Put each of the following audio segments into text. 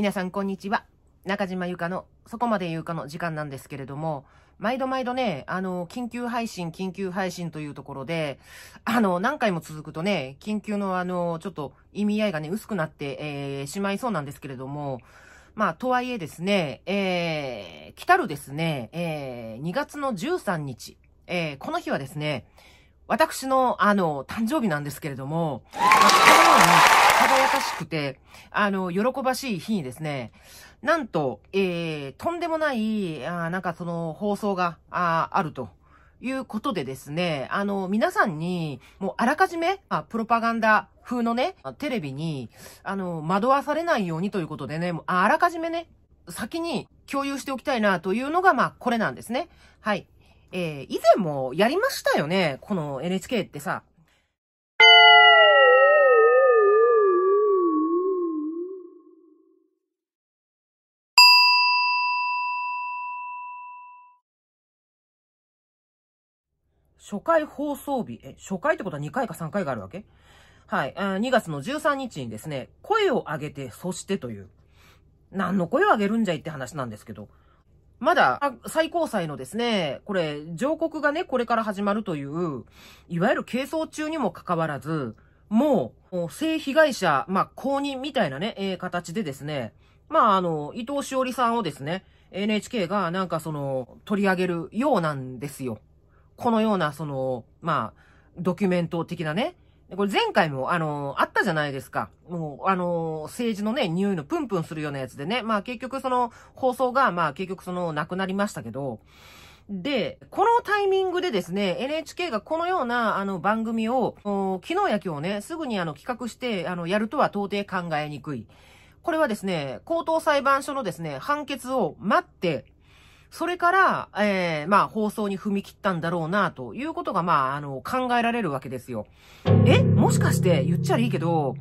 皆さんこんにちは。中島ゆかの、そこまでゆかの時間なんですけれども、毎度毎度ね、あの、緊急配信、緊急配信というところで、あの、何回も続くとね、緊急のあの、ちょっと意味合いがね、薄くなって、えー、しまいそうなんですけれども、まあ、とはいえですね、えー、来たるですね、えー、2月の13日、えー、この日はですね、私の、あの、誕生日なんですけれども、まあ、このように輝かしくて、あの、喜ばしい日にですね、なんと、えー、とんでもない、あなんかその、放送が、ああると。いうことでですね、あの、皆さんに、もうあらかじめ、あ、プロパガンダ風のね、テレビに、あの、惑わされないようにということでね、あらかじめね、先に共有しておきたいなというのが、まあ、これなんですね。はい。えー、以前もやりましたよね。この NHK ってさ。初回放送日、え、初回ってことは2回か3回があるわけはい、2月の13日にですね、声を上げて、そしてという、何の声を上げるんじゃいって話なんですけど、まだ、最高裁のですね、これ、上告がね、これから始まるという、いわゆる係争中にもかかわらず、もう、性被害者、まあ、公認みたいなね、えー、形でですね、まあ、あの、伊藤しおりさんをですね、NHK がなんかその、取り上げるようなんですよ。このような、その、まあ、ドキュメント的なね、これ前回も、あのー、あったじゃないですか。もう、あのー、政治のね、匂いのプンプンするようなやつでね。まあ結局その放送が、まあ結局その、なくなりましたけど。で、このタイミングでですね、NHK がこのような、あの、番組を、昨日や今日ね、すぐにあの、企画して、あの、やるとは到底考えにくい。これはですね、高等裁判所のですね、判決を待って、それから、えー、まあ、放送に踏み切ったんだろうな、ということが、まあ、あの、考えられるわけですよ。えもしかして、言っちゃいいけど、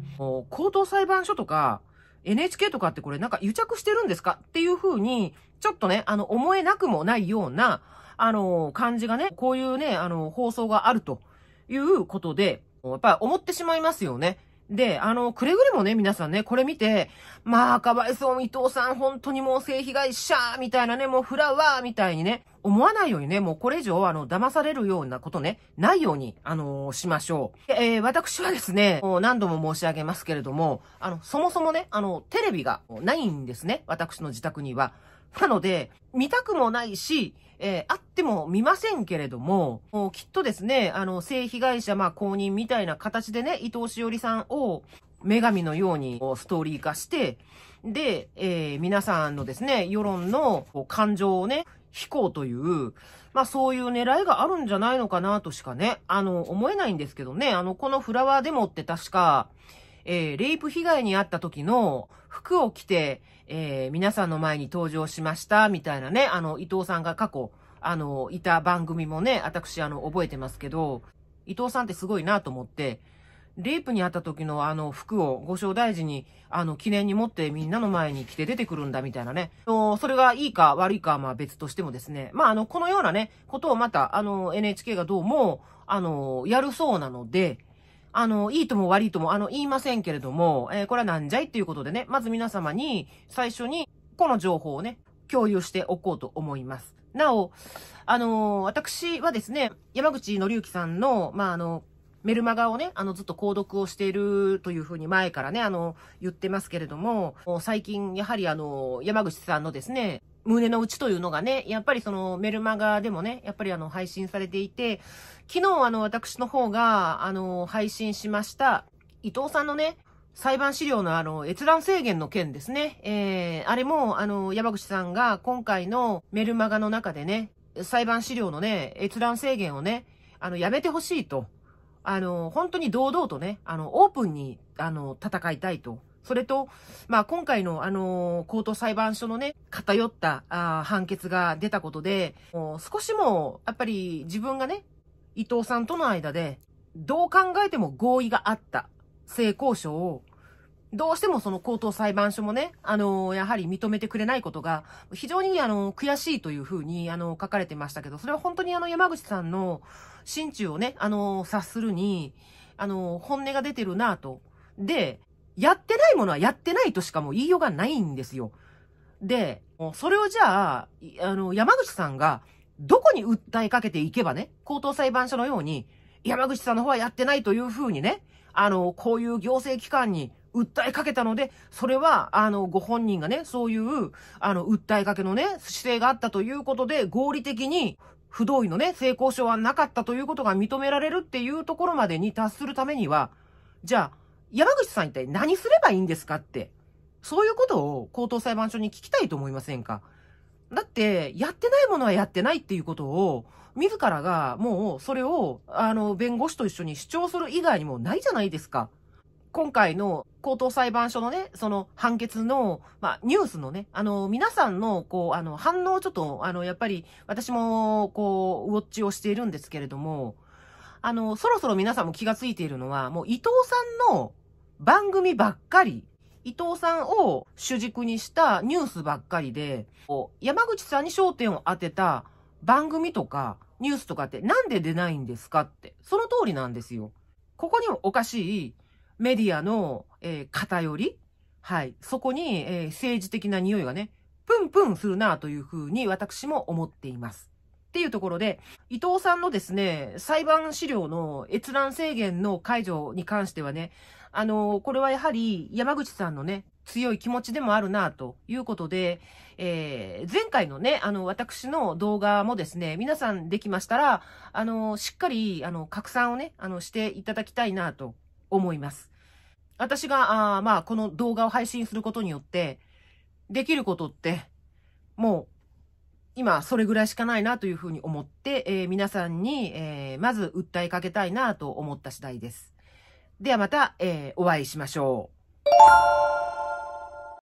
高等裁判所とか、NHK とかってこれなんか癒着してるんですかっていうふうに、ちょっとね、あの、思えなくもないような、あの、感じがね、こういうね、あの、放送があるということで、やっぱり思ってしまいますよね。で、あの、くれぐれもね、皆さんね、これ見て、まあ、かわいそう、伊藤さん、本当にもう性被害者、みたいなね、もうフラワー、みたいにね、思わないようにね、もうこれ以上、あの、騙されるようなことね、ないように、あのー、しましょう。えー、私はですね、もう何度も申し上げますけれども、あの、そもそもね、あの、テレビがないんですね、私の自宅には。なので、見たくもないし、えー、あっても見ませんけれども、もうきっとですね、あの、性被害者、まあ、公認みたいな形でね、伊藤しおりさんを、女神のようにストーリー化して、で、えー、皆さんのですね、世論の感情をね、飛行という、まあそういう狙いがあるんじゃないのかなとしかね、あの、思えないんですけどね、あの、このフラワーデモって確か、えー、レイプ被害に遭った時の服を着て、えー、皆さんの前に登場しました、みたいなね、あの、伊藤さんが過去、あの、いた番組もね、私、あの、覚えてますけど、伊藤さんってすごいなと思って、レイプにあった時のあの服を五章大事に、あの、記念に持ってみんなの前に来て出てくるんだみたいなね。それがいいか悪いかはまあ別としてもですね。まあ、あの、このようなね、ことをまた、あの、NHK がどうも、あの、やるそうなので、あの、いいとも悪いとも、あの、言いませんけれども、えー、これはなんじゃいっていうことでね、まず皆様に最初にこの情報をね、共有しておこうと思います。なお、あのー、私はですね、山口の之さんの、まあ、あの、メルマガをね、あの、ずっと購読をしているというふうに前からね、あの、言ってますけれども、最近、やはりあの、山口さんのですね、胸の内というのがね、やっぱりそのメルマガでもね、やっぱりあの、配信されていて、昨日あの、私の方が、あの、配信しました、伊藤さんのね、裁判資料のあの、閲覧制限の件ですね。えー、あれも、あの、山口さんが今回のメルマガの中でね、裁判資料のね、閲覧制限をね、あの、やめてほしいと。あの、本当に堂々とね、あの、オープンに、あの、戦いたいと。それと、まあ、今回の、あの、高等裁判所のね、偏ったあ判決が出たことで、も少しも、やっぱり自分がね、伊藤さんとの間で、どう考えても合意があった性交渉をどうしてもその高等裁判所もね、あのやはり認めてくれないことが、非常にあの、悔しいというふうに、あの、書かれてましたけど、それは本当にあの、山口さんの心中をね、あの察するに、あの本音が出てるなと。で、やってないものはやってないとしかもう言いようがないんですよ。で、それをじゃあ、あの、山口さんが、どこに訴えかけていけばね、高等裁判所のように、山口さんの方はやってないというふうにね、あの、こういう行政機関に訴えかけたので、それは、あの、ご本人がね、そういう、あの、訴えかけのね、姿勢があったということで、合理的に、不同意のね、性交渉はなかったということが認められるっていうところまでに達するためには、じゃあ、山口さん一体何すればいいんですかって、そういうことを高等裁判所に聞きたいと思いませんかだって、やってないものはやってないっていうことを、自らがもうそれを、あの、弁護士と一緒に主張する以外にもないじゃないですか。今回の高等裁判所のね、その判決の、まあ、ニュースのね、あの、皆さんの、こう、あの、反応をちょっと、あの、やっぱり、私も、こう、ウォッチをしているんですけれども、あの、そろそろ皆さんも気がついているのは、もう伊藤さんの番組ばっかり、伊藤さんを主軸にしたニュースばっかりで、山口さんに焦点を当てた番組とか、ニュースとかってなんで出ないんですかって、その通りなんですよ。ここにもおかしい、メディアの、えー、偏り、はい、そこに、えー、政治的な匂いがね、プンプンするなというふうに私も思っています。っていうところで、伊藤さんのですね、裁判資料の閲覧制限の解除に関してはね、あの、これはやはり山口さんのね、強い気持ちでもあるな、ということで、えー、前回のね、あの、私の動画もですね、皆さんできましたら、あの、しっかり、あの、拡散をね、あの、していただきたいな、と思います。私が、あまあ、この動画を配信することによって、できることって、もう、今、それぐらいしかないなというふうに思って、えー、皆さんに、えー、まず訴えかけたいなと思った次第です。ではまた、えー、お会いしましょう。